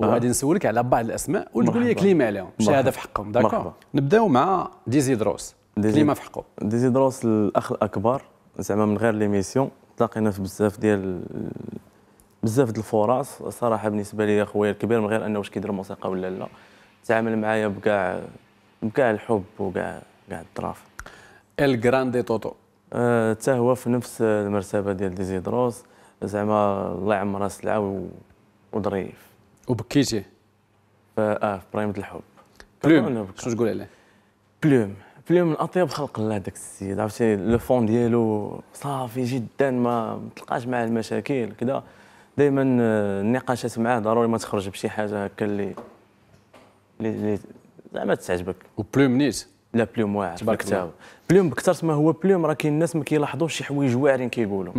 نعم. وغادي نسولك على بعض الاسماء وتقول لي كلمه عليهم شي هذا في حقهم داكور نبداو مع ديزيدروس كلمه في حقه ديزيدروس الاخ الاكبر زعما من غير ليميسيون تلاقينا في بزاف ديال بزاف ديال الفرص صراحه بالنسبه لي خويا الكبير من غير انه واش كيدير موسيقى ولا لا تعامل معايا بكاع بكاع الحب وكاع كاع الطراف ال جراندي أه، توتو حتى آه هو في نفس المرتبه ديال ديزيدروس زعما الله يعمرها سلعه وظريف وبكيتي اه في برايم الحب بلوم شنو تقول عليه بلوم بلوم من اطيب خلق الله داك السيد عرفتي لو فون ديالو صافي جدا ما تلقاش معاه المشاكل كذا دائما آه، النقاشات معاه ضروري ما تخرج بشي حاجه هكا اللي اللي زعما تعجبك وبلوم نيت لا بلوم واعر تبارك بلوم بكثر ما هو بلوم راه كاين الناس ما كيلاحظوش شي حوايج واعرين كيقولوا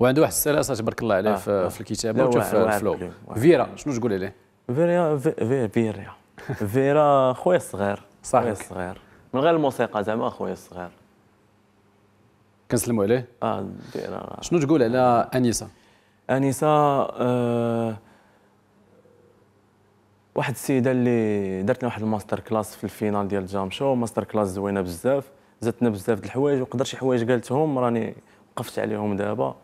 وعنده واحد السلاسه تبارك الله عليه آه. آه. في الكتابه وفي الفلو فيرا شنو تقول عليه؟ فيرا فيرا فيرا خويا الصغير صح خويا الصغير من غير الموسيقى زعما خويا الصغير كنسلموا عليه اه فيرا شنو تقول على انيسه؟ انيسه آه واحد السيده اللي درت لنا واحد الماستر كلاس في الفينال ديال الجام شو ماستر كلاس زوينه بزاف زادتنا بزاف د الحوايج وقدر شي حوايج قالتهم راني وقفت عليهم دابا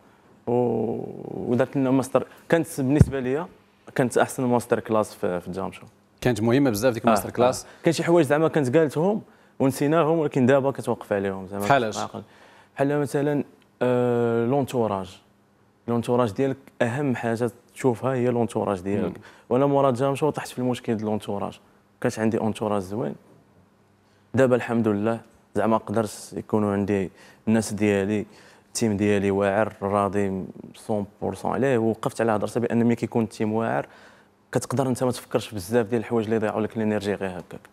ودارت لنا ماستر كانت بالنسبه ليا كانت احسن ماستر كلاس في, في الجامشه كانت مهمه بزاف ديك الماستر آه, آه. كلاس آه. كان شي حوايج زعما كانت قالتهم ونسيناهم ولكن دابا كتوقف عليهم زعما بحال بحال مثلا لونتوراج آه، لونتوراج ديالك اهم حاجه تشوفها هي لونتوراج ديالك وانا مورا جامشو طحت في المشكل ديال لونتوراج كانت عندي اونتوراج زوين دابا الحمد لله زعما قدرت يكونوا عندي الناس ديالي التيم ديالي واعر راضي 100% عليه ووقفت على هضرته بان ملي كيكون التيم واعر كتقدر انت ما تفكرش بزاف ديال الحوايج اللي يضيعوا لك الانرجي غير هكاك